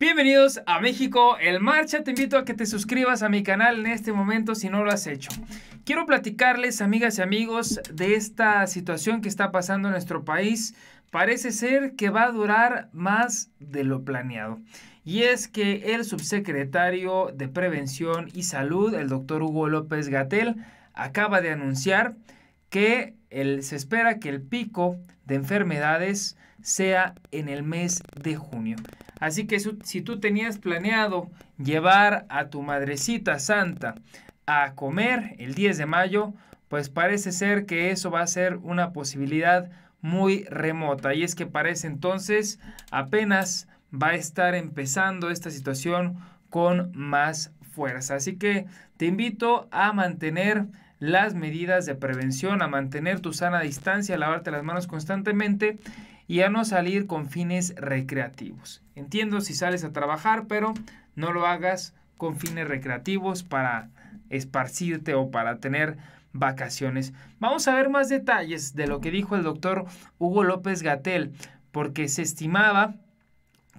Bienvenidos a México El Marcha, te invito a que te suscribas a mi canal en este momento si no lo has hecho. Quiero platicarles, amigas y amigos, de esta situación que está pasando en nuestro país. Parece ser que va a durar más de lo planeado. Y es que el subsecretario de Prevención y Salud, el doctor Hugo López Gatel, acaba de anunciar que se espera que el pico de enfermedades sea en el mes de junio. Así que si tú tenías planeado llevar a tu madrecita santa a comer el 10 de mayo, pues parece ser que eso va a ser una posibilidad muy remota. Y es que parece entonces apenas va a estar empezando esta situación con más fuerza. Así que te invito a mantener las medidas de prevención, a mantener tu sana distancia, a lavarte las manos constantemente y a no salir con fines recreativos. Entiendo si sales a trabajar, pero no lo hagas con fines recreativos para esparcirte o para tener vacaciones. Vamos a ver más detalles de lo que dijo el doctor Hugo López Gatel, porque se estimaba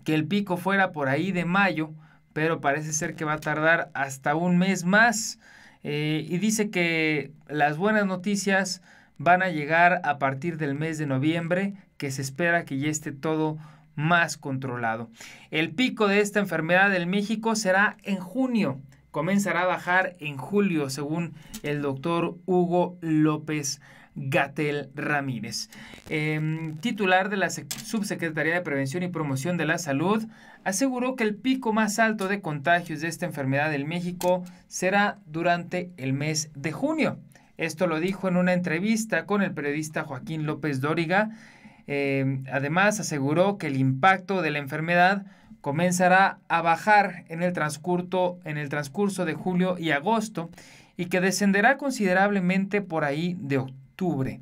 que el pico fuera por ahí de mayo, pero parece ser que va a tardar hasta un mes más. Eh, y dice que las buenas noticias van a llegar a partir del mes de noviembre, que se espera que ya esté todo más controlado. El pico de esta enfermedad en México será en junio. Comenzará a bajar en julio, según el doctor Hugo López Gatel Ramírez. Em, titular de la Subsecretaría de Prevención y Promoción de la Salud aseguró que el pico más alto de contagios de esta enfermedad en México será durante el mes de junio. Esto lo dijo en una entrevista con el periodista Joaquín López Dóriga. Em, además, aseguró que el impacto de la enfermedad comenzará a bajar en el, transcurso, en el transcurso de julio y agosto y que descenderá considerablemente por ahí de octubre octubre.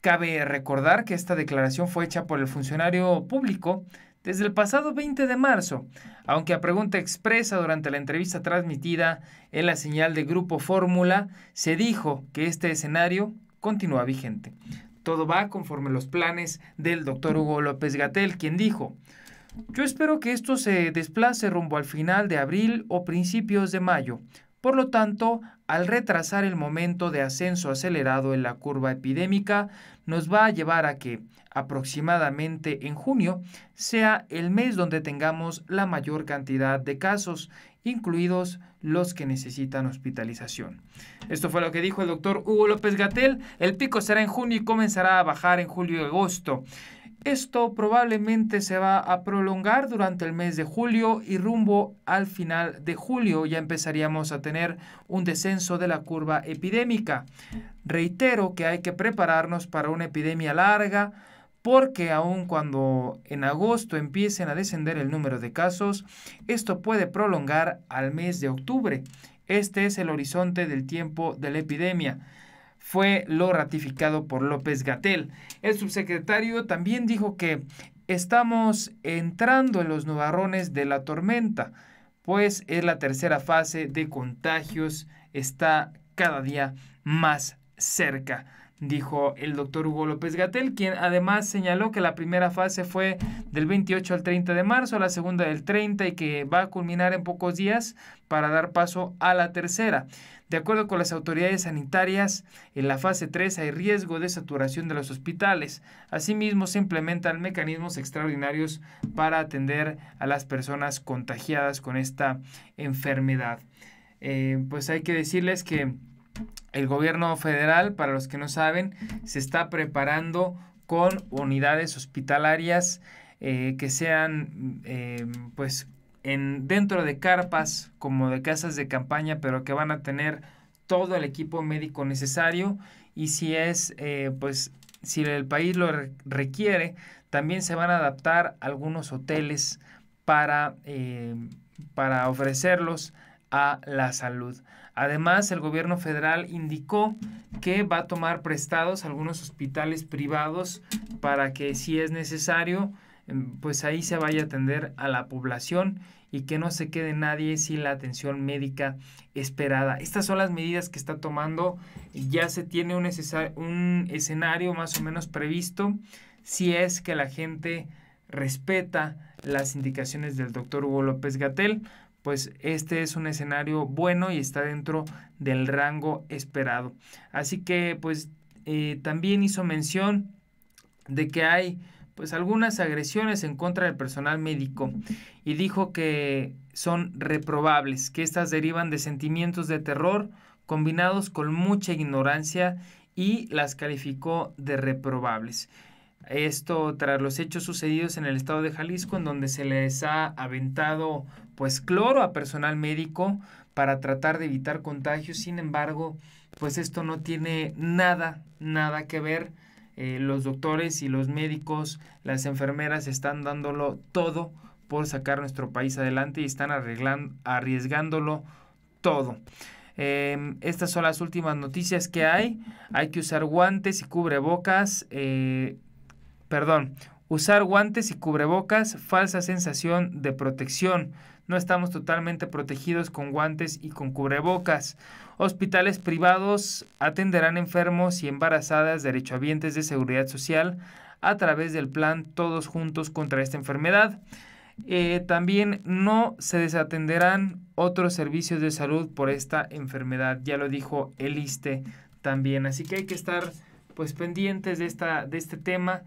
Cabe recordar que esta declaración fue hecha por el funcionario público desde el pasado 20 de marzo, aunque a pregunta expresa durante la entrevista transmitida en la señal de Grupo Fórmula, se dijo que este escenario continúa vigente. Todo va conforme los planes del doctor Hugo López Gatel, quien dijo, yo espero que esto se desplace rumbo al final de abril o principios de mayo, por lo tanto, al retrasar el momento de ascenso acelerado en la curva epidémica, nos va a llevar a que aproximadamente en junio sea el mes donde tengamos la mayor cantidad de casos, incluidos los que necesitan hospitalización. Esto fue lo que dijo el doctor Hugo López Gatel. El pico será en junio y comenzará a bajar en julio y agosto. Esto probablemente se va a prolongar durante el mes de julio y rumbo al final de julio ya empezaríamos a tener un descenso de la curva epidémica. Reitero que hay que prepararnos para una epidemia larga porque aun cuando en agosto empiecen a descender el número de casos, esto puede prolongar al mes de octubre. Este es el horizonte del tiempo de la epidemia fue lo ratificado por López Gatel. El subsecretario también dijo que estamos entrando en los nubarrones de la tormenta, pues es la tercera fase de contagios, está cada día más cerca dijo el doctor Hugo López Gatel, quien además señaló que la primera fase fue del 28 al 30 de marzo, la segunda del 30 y que va a culminar en pocos días para dar paso a la tercera. De acuerdo con las autoridades sanitarias, en la fase 3 hay riesgo de saturación de los hospitales. Asimismo, se implementan mecanismos extraordinarios para atender a las personas contagiadas con esta enfermedad. Eh, pues hay que decirles que el gobierno federal, para los que no saben, se está preparando con unidades hospitalarias eh, que sean em, pues en, dentro de carpas como de casas de campaña, pero que van a tener todo el equipo médico necesario y si es eh, pues si el país lo requiere, también se van a adaptar algunos hoteles para, em, para ofrecerlos a la salud. Además, el gobierno federal indicó que va a tomar prestados algunos hospitales privados para que si es necesario, em, pues ahí se vaya a atender a la población y que no se quede nadie sin la atención médica esperada. Estas son las medidas que está tomando. Ya se tiene un, un escenario más o menos previsto si es que la gente respeta las indicaciones del doctor Hugo López Gatel pues este es un escenario bueno y está dentro del rango esperado. Así que pues eh, también hizo mención de que hay pues algunas agresiones en contra del personal médico y dijo que son reprobables, que estas derivan de sentimientos de terror combinados con mucha ignorancia y las calificó de reprobables. Esto tras los hechos sucedidos en el estado de Jalisco, en donde se les ha aventado pues cloro a personal médico para tratar de evitar contagios. Sin embargo, pues esto no tiene nada, nada que ver. Eh, los doctores y los médicos, las enfermeras están dándolo todo por sacar nuestro país adelante y están arreglando, arriesgándolo todo. Em, estas son las últimas noticias que hay. Hay que usar guantes y cubrebocas. Eh, perdón, usar guantes y cubrebocas, falsa sensación de protección. No estamos totalmente protegidos con guantes y con cubrebocas. Hospitales privados atenderán enfermos y embarazadas derechohabientes de seguridad social a través del plan Todos Juntos contra esta enfermedad. Eh, también no se desatenderán otros servicios de salud por esta enfermedad. Ya lo dijo el ISTE también. Así que hay que estar pues pendientes de, esta, de este tema.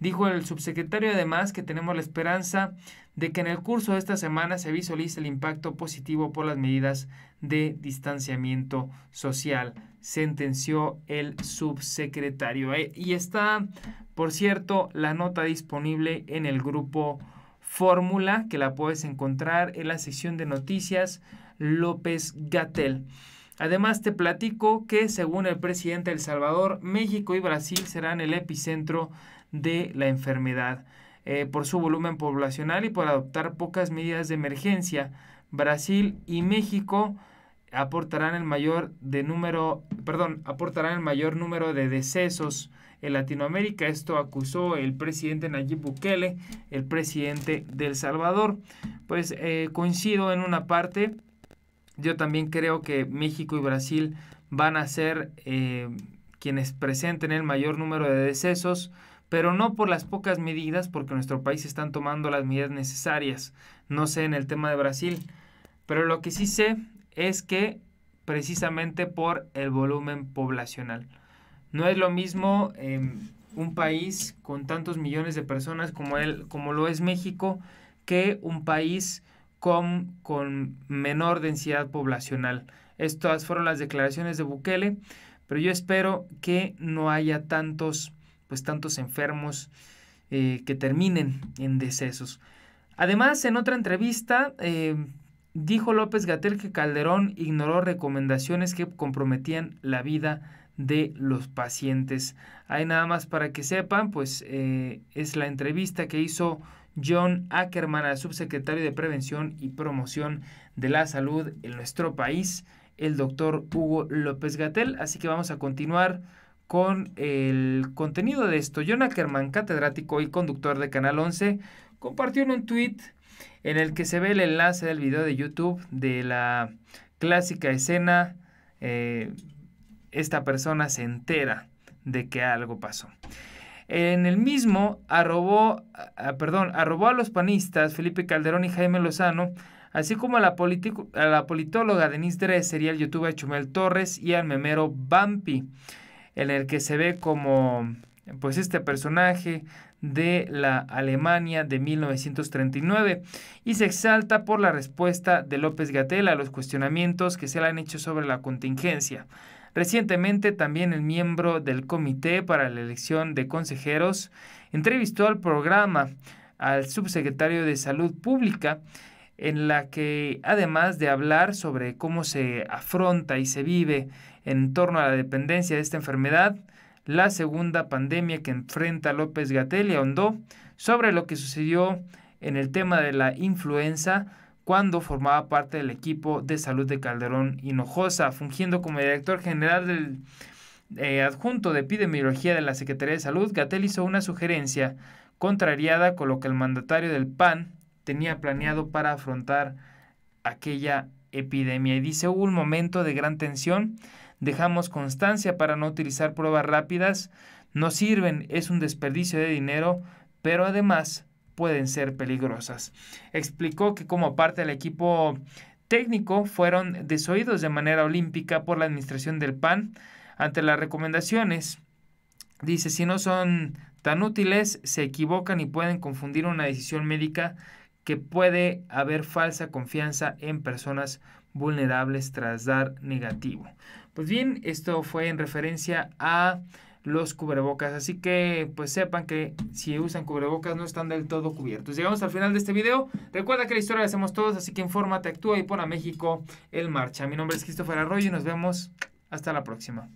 Dijo el subsecretario además que tenemos la esperanza de que en el curso de esta semana se visualice el impacto positivo por las medidas de distanciamiento social, sentenció el subsecretario. Eh, y está, por cierto, la nota disponible en el grupo Fórmula, que la puedes encontrar en la sección de noticias López Gatel. Además, te platico que según el presidente de El Salvador, México y Brasil serán el epicentro de la enfermedad. Eh, por su volumen poblacional y por adoptar pocas medidas de emergencia, Brasil y México aportarán el mayor de número, perdón, aportarán el mayor número de decesos en Latinoamérica. Esto acusó el presidente Nayib Bukele, el presidente del Salvador. Pues eh, coincido en una parte. Yo también creo que México y Brasil van a ser eh, quienes presenten el mayor número de decesos pero no por las pocas medidas, porque nuestro país están tomando las medidas necesarias. No sé en el tema de Brasil, pero lo que sí sé es que precisamente por el volumen poblacional. No es lo mismo em, un país con tantos millones de personas como, como lo es México que un país con, con menor densidad poblacional. Estas fueron las declaraciones de Bukele, pero yo espero que no haya tantos pues tantos enfermos eh, que terminen en decesos. Además, en otra entrevista, eh, dijo López Gatel que Calderón ignoró recomendaciones que comprometían la vida de los pacientes. Hay nada más para que sepan, pues eh, es la entrevista que hizo John Ackerman al subsecretario de Prevención y Promoción de la Salud en nuestro país, el doctor Hugo López Gatel. Así que vamos a continuar con el contenido de esto. John Ackerman, catedrático y conductor de Canal 11, compartió en un tweet en el que se ve el enlace del video de YouTube de la clásica escena. Eh, esta persona se entera de que algo pasó. En el mismo arrobó, a, perdón, los panistas Felipe Calderón y Jaime Lozano, así como a la, politóloga Denise Dresser y al youtuber Chumel Torres y al memero Bampi en el que se ve como pues este personaje de la Alemania de 1939 y se exalta por la respuesta de López Gatel a los cuestionamientos que se le han hecho sobre la contingencia. Recientemente también el miembro del Comité para la Elección de Consejeros entrevistó al programa al subsecretario de Salud Pública en la que además de hablar sobre cómo se afronta y se vive en torno a la dependencia de esta enfermedad, la segunda pandemia que enfrenta López Gatel y ahondó sobre lo que sucedió en el tema de la influenza cuando formaba parte del equipo de salud de Calderón Hinojosa, fungiendo como director general del eh, adjunto de epidemiología de la Secretaría de Salud, Gatel hizo una sugerencia contrariada con lo que el mandatario del PAN tenía planeado para afrontar aquella epidemia. Y dice, hubo un momento de gran tensión, dejamos constancia para no utilizar pruebas rápidas, no sirven, es un desperdicio de dinero, pero además pueden ser peligrosas. Explicó que como parte del equipo técnico fueron desoídos de manera olímpica por la administración del PAN ante las recomendaciones. Dice, si no son tan útiles, se equivocan y pueden confundir una decisión médica que puede haber falsa confianza en personas vulnerables tras dar negativo. Pues bien, esto fue en referencia a los cubrebocas. Así que pues sepan que si usan cubrebocas no están del todo cubiertos. Llegamos al final de este video. Recuerda que la historia la hacemos todos, así que infórmate, actúa y pon a México en marcha. Mi nombre es Cristóbal Arroyo y nos vemos hasta la próxima.